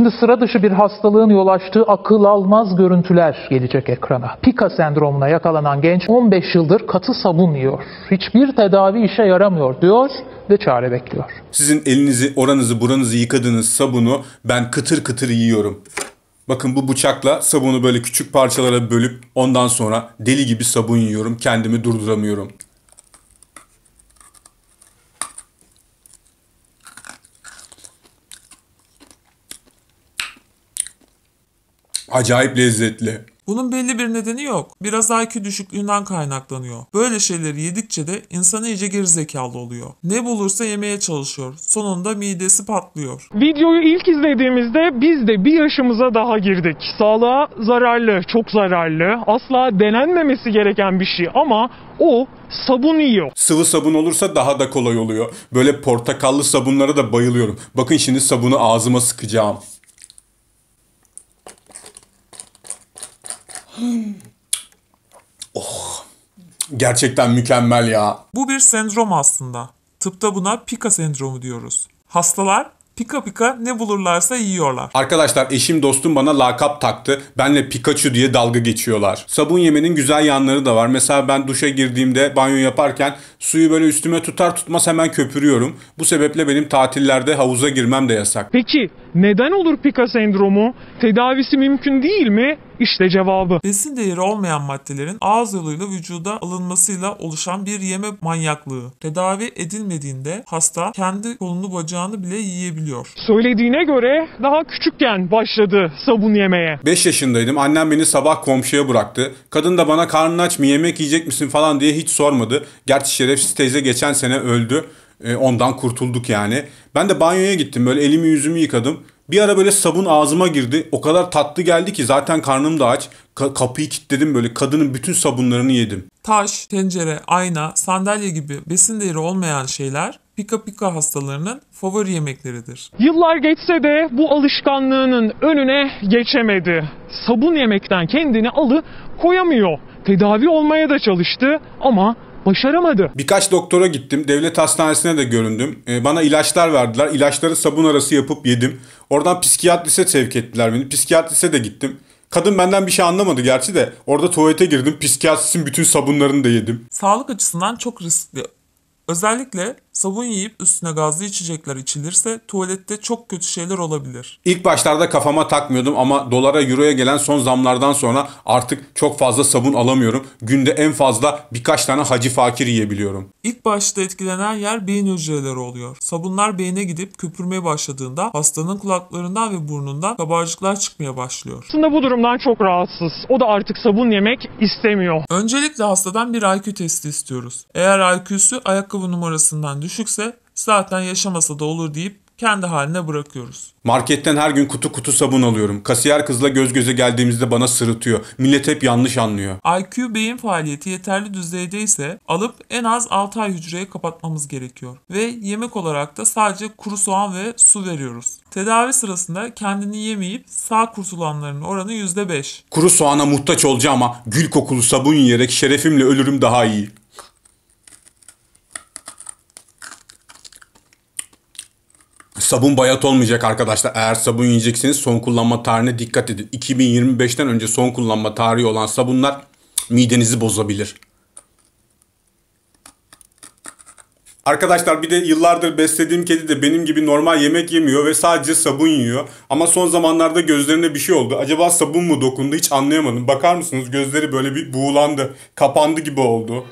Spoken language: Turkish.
Şimdi sıra dışı bir hastalığın yol açtığı akıl almaz görüntüler gelecek ekrana. Pika sendromuna yakalanan genç 15 yıldır katı sabun yiyor. Hiçbir tedavi işe yaramıyor diyor ve çare bekliyor. Sizin elinizi, oranızı, buranızı yıkadığınız sabunu ben kıtır kıtır yiyorum. Bakın bu bıçakla sabunu böyle küçük parçalara bölüp ondan sonra deli gibi sabun yiyorum. Kendimi durduramıyorum. Acayip lezzetli. Bunun belli bir nedeni yok. Biraz IQ düşüklüğünden kaynaklanıyor. Böyle şeyleri yedikçe de insan iyice gerizekalı oluyor. Ne bulursa yemeye çalışıyor. Sonunda midesi patlıyor. Videoyu ilk izlediğimizde biz de bir yaşımıza daha girdik. Sağlığa zararlı, çok zararlı, asla denenmemesi gereken bir şey ama o sabun yiyor. Sıvı sabun olursa daha da kolay oluyor. Böyle portakallı sabunlara da bayılıyorum. Bakın şimdi sabunu ağzıma sıkacağım. oh. Gerçekten mükemmel ya. Bu bir sendrom aslında. Tıpta buna pika sendromu diyoruz. Hastalar pika pika ne bulurlarsa yiyorlar. Arkadaşlar eşim dostum bana lakap taktı. Benle Pikachu diye dalga geçiyorlar. Sabun yemenin güzel yanları da var. Mesela ben duşa girdiğimde banyo yaparken suyu böyle üstüme tutar tutmaz hemen köpürüyorum. Bu sebeple benim tatillerde havuza girmem de yasak. Peki neden olur pika sendromu? Tedavisi mümkün değil mi? İşte cevabı. Besin değeri olmayan maddelerin ağız yoluyla vücuda alınmasıyla oluşan bir yeme manyaklığı. Tedavi edilmediğinde hasta kendi kolunu bacağını bile yiyebiliyor. Söylediğine göre daha küçükken başladı sabun yemeye. 5 yaşındaydım. Annem beni sabah komşuya bıraktı. Kadın da bana karnın aç mı yemek yiyecek misin falan diye hiç sormadı. Gerçi şerefsiz teyze geçen sene öldü. E, ondan kurtulduk yani. Ben de banyoya gittim böyle elimi yüzümü yıkadım. Bir ara böyle sabun ağzıma girdi. O kadar tatlı geldi ki zaten karnım da aç. Ka- kapıyı kilitledim böyle. Kadının bütün sabunlarını yedim. Taş, tencere, ayna, sandalye gibi besin değeri olmayan şeyler pika pika hastalarının favori yemekleridir. Yıllar geçse de bu alışkanlığının önüne geçemedi. Sabun yemekten kendini alı koyamıyor. Tedavi olmaya da çalıştı ama başaramadı. Birkaç doktora gittim. Devlet hastanesine de göründüm. E, bana ilaçlar verdiler. İlaçları sabun arası yapıp yedim. Oradan psikiyatrise sevk ettiler beni. Psikiyatrise de gittim. Kadın benden bir şey anlamadı gerçi de orada tuvalete girdim. Psikiyatrisin bütün sabunlarını da yedim. Sağlık açısından çok riskli Özellikle sabun yiyip üstüne gazlı içecekler içilirse tuvalette çok kötü şeyler olabilir. İlk başlarda kafama takmıyordum ama dolara euroya gelen son zamlardan sonra artık çok fazla sabun alamıyorum. Günde en fazla birkaç tane hacı fakir yiyebiliyorum. İlk başta etkilenen yer beyin hücreleri oluyor. Sabunlar beyine gidip köpürmeye başladığında hastanın kulaklarından ve burnundan kabarcıklar çıkmaya başlıyor. Aslında bu durumdan çok rahatsız. O da artık sabun yemek istemiyor. Öncelikle hastadan bir IQ testi istiyoruz. Eğer IQ'su ayakkabı ayakkabı numarasından düşükse zaten yaşamasa da olur deyip kendi haline bırakıyoruz. Marketten her gün kutu kutu sabun alıyorum. Kasiyer kızla göz göze geldiğimizde bana sırıtıyor. Millet hep yanlış anlıyor. IQ beyin faaliyeti yeterli düzeyde ise alıp en az 6 ay hücreye kapatmamız gerekiyor. Ve yemek olarak da sadece kuru soğan ve su veriyoruz. Tedavi sırasında kendini yemeyip sağ kurtulanların oranı %5. Kuru soğana muhtaç olacağım ama gül kokulu sabun yiyerek şerefimle ölürüm daha iyi. Sabun bayat olmayacak arkadaşlar. Eğer sabun yiyeceksiniz, son kullanma tarihine dikkat edin. 2025'ten önce son kullanma tarihi olan sabunlar midenizi bozabilir. Arkadaşlar bir de yıllardır beslediğim kedi de benim gibi normal yemek yemiyor ve sadece sabun yiyor. Ama son zamanlarda gözlerine bir şey oldu. Acaba sabun mu dokundu hiç anlayamadım. Bakar mısınız gözleri böyle bir buğulandı. Kapandı gibi oldu.